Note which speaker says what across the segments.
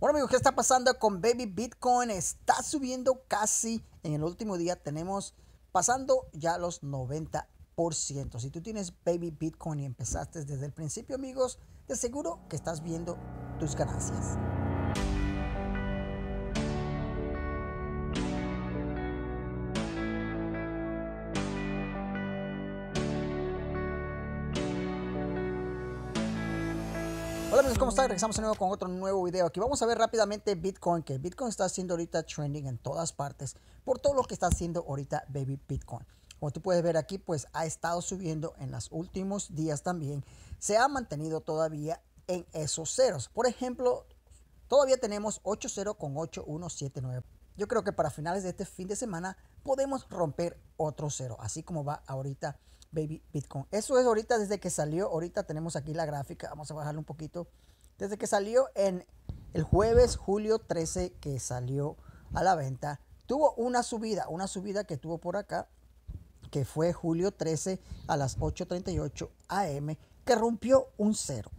Speaker 1: Bueno amigos, ¿qué está pasando con Baby Bitcoin? Está subiendo casi en el último día. Tenemos pasando ya los 90%. Si tú tienes Baby Bitcoin y empezaste desde el principio amigos, de seguro que estás viendo tus ganancias. Hola amigos, ¿cómo están? Regresamos de nuevo con otro nuevo video. Aquí vamos a ver rápidamente Bitcoin, que Bitcoin está haciendo ahorita trending en todas partes por todo lo que está haciendo ahorita Baby Bitcoin. Como tú puedes ver aquí, pues ha estado subiendo en los últimos días también. Se ha mantenido todavía en esos ceros. Por ejemplo, todavía tenemos 80 con 8179. Yo creo que para finales de este fin de semana podemos romper otro cero, así como va ahorita Baby Bitcoin. Eso es ahorita desde que salió. Ahorita tenemos aquí la gráfica. Vamos a bajarle un poquito. Desde que salió en el jueves, julio 13, que salió a la venta. Tuvo una subida, una subida que tuvo por acá, que fue julio 13 a las 8.38 am, que rompió un cero.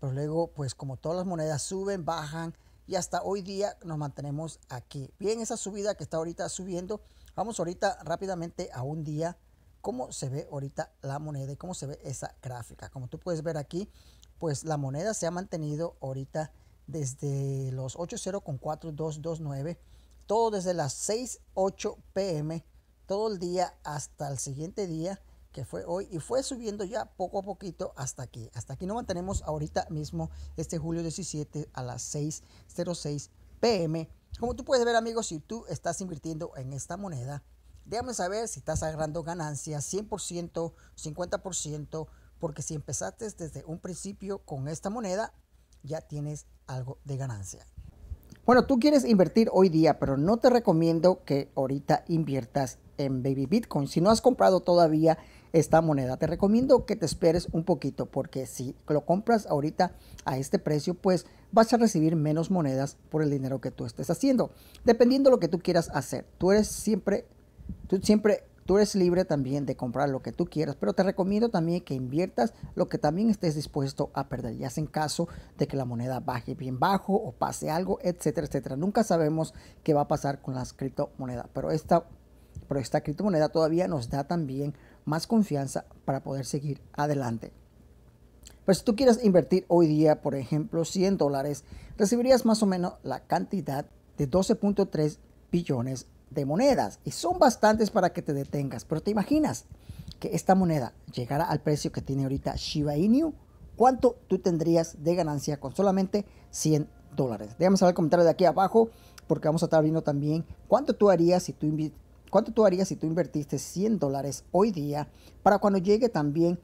Speaker 1: Pero luego, pues como todas las monedas suben, bajan y hasta hoy día nos mantenemos aquí. Bien, esa subida que está ahorita subiendo, vamos ahorita rápidamente a un día cómo se ve ahorita la moneda y cómo se ve esa gráfica. Como tú puedes ver aquí, pues la moneda se ha mantenido ahorita desde los 80.4229, todo desde las 6.08 pm, todo el día hasta el siguiente día que fue hoy y fue subiendo ya poco a poquito hasta aquí. Hasta aquí nos mantenemos ahorita mismo este julio 17 a las 6.06 pm. Como tú puedes ver amigos, si tú estás invirtiendo en esta moneda, Déjame saber si estás agarrando ganancias 100%, 50%, porque si empezaste desde un principio con esta moneda, ya tienes algo de ganancia. Bueno, tú quieres invertir hoy día, pero no te recomiendo que ahorita inviertas en Baby Bitcoin. Si no has comprado todavía esta moneda, te recomiendo que te esperes un poquito, porque si lo compras ahorita a este precio, pues vas a recibir menos monedas por el dinero que tú estés haciendo, dependiendo de lo que tú quieras hacer. Tú eres siempre Tú siempre, tú eres libre también de comprar lo que tú quieras, pero te recomiendo también que inviertas lo que también estés dispuesto a perder, ya sea en caso de que la moneda baje bien bajo o pase algo, etcétera, etcétera. Nunca sabemos qué va a pasar con las criptomonedas, pero esta, pero esta criptomoneda todavía nos da también más confianza para poder seguir adelante. Pero si tú quieres invertir hoy día, por ejemplo, 100 dólares, recibirías más o menos la cantidad de 12.3 billones de monedas y son bastantes para que te detengas. Pero te imaginas que esta moneda llegara al precio que tiene ahorita Shiba Inu, ¿cuánto tú tendrías de ganancia con solamente 100 dólares? Déjame saber el comentario de aquí abajo porque vamos a estar viendo también cuánto tú harías si tú ¿Cuánto tú harías si tú invertiste 100 dólares hoy día para cuando llegue también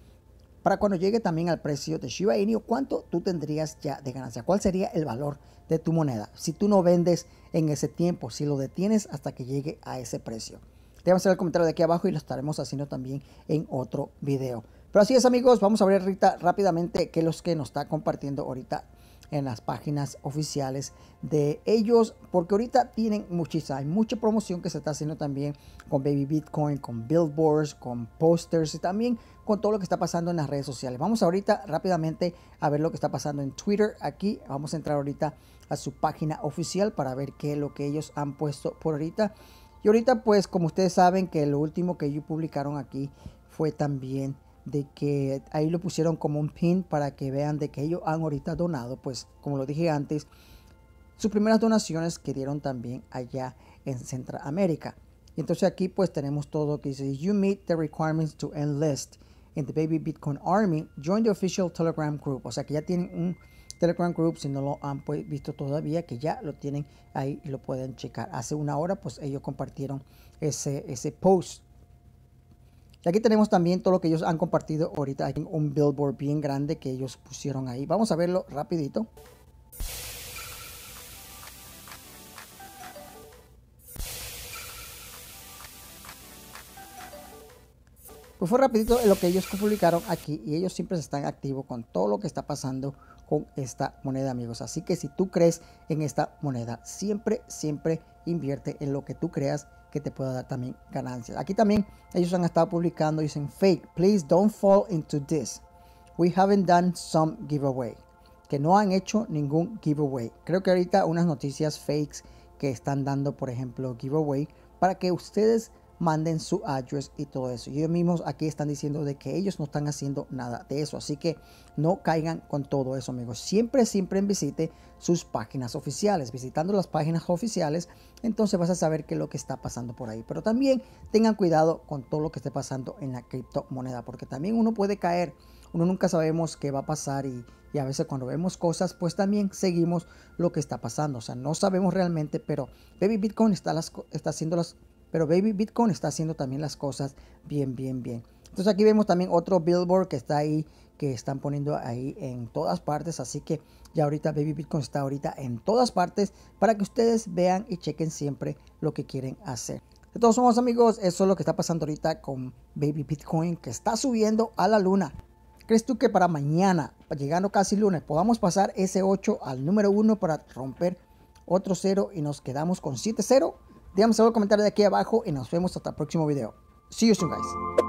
Speaker 1: para cuando llegue también al precio de Shiba Inu, ¿cuánto tú tendrías ya de ganancia? ¿Cuál sería el valor de tu moneda si tú no vendes en ese tiempo, si lo detienes hasta que llegue a ese precio? Déjame hacer el comentario de aquí abajo y lo estaremos haciendo también en otro video. Pero así es amigos, vamos a ver ahorita rápidamente qué es lo que nos está compartiendo ahorita en las páginas oficiales de ellos, porque ahorita tienen muchísima, hay mucha promoción que se está haciendo también con Baby Bitcoin, con billboards, con posters y también con todo lo que está pasando en las redes sociales. Vamos ahorita rápidamente a ver lo que está pasando en Twitter. Aquí vamos a entrar ahorita a su página oficial para ver qué es lo que ellos han puesto por ahorita. Y ahorita pues como ustedes saben que lo último que ellos publicaron aquí fue también de que ahí lo pusieron como un pin para que vean de que ellos han ahorita donado, pues como lo dije antes, sus primeras donaciones que dieron también allá en Centroamérica. Y entonces aquí pues tenemos todo que dice, you meet the requirements to enlist in the Baby Bitcoin Army, join the official Telegram group. O sea que ya tienen un Telegram group, si no lo han pues, visto todavía, que ya lo tienen ahí lo pueden checar. Hace una hora pues ellos compartieron ese, ese post y aquí tenemos también todo lo que ellos han compartido ahorita. Hay un billboard bien grande que ellos pusieron ahí. Vamos a verlo rapidito. Pues fue rapidito lo que ellos publicaron aquí y ellos siempre están activos con todo lo que está pasando con esta moneda amigos. Así que si tú crees en esta moneda, siempre, siempre invierte en lo que tú creas que te pueda dar también ganancias. Aquí también ellos han estado publicando, dicen fake, please don't fall into this. We haven't done some giveaway. Que no han hecho ningún giveaway. Creo que ahorita unas noticias fakes que están dando, por ejemplo, giveaway, para que ustedes manden su address y todo eso. Y ellos mismos aquí están diciendo de que ellos no están haciendo nada de eso. Así que no caigan con todo eso, amigos. Siempre, siempre visite sus páginas oficiales. Visitando las páginas oficiales, entonces vas a saber qué es lo que está pasando por ahí. Pero también tengan cuidado con todo lo que esté pasando en la criptomoneda, porque también uno puede caer uno nunca sabemos qué va a pasar y, a veces cuando vemos cosas, pues también seguimos lo que está pasando. O sea, no sabemos realmente, pero Baby Bitcoin está, las, está haciendo las pero Baby Bitcoin está haciendo también las cosas bien, bien, bien. Entonces aquí vemos también otro billboard que está ahí, que están poniendo ahí en todas partes. Así que ya ahorita Baby Bitcoin está ahorita en todas partes para que ustedes vean y chequen siempre lo que quieren hacer. De todos somos amigos, eso es lo que está pasando ahorita con Baby Bitcoin que está subiendo a la luna. ¿Crees tú que para mañana, llegando casi lunes, podamos pasar ese 8 al número 1 para romper otro 0 y nos quedamos con 7-0? en un comentario de aquí abajo y nos vemos hasta el próximo video. See you soon guys.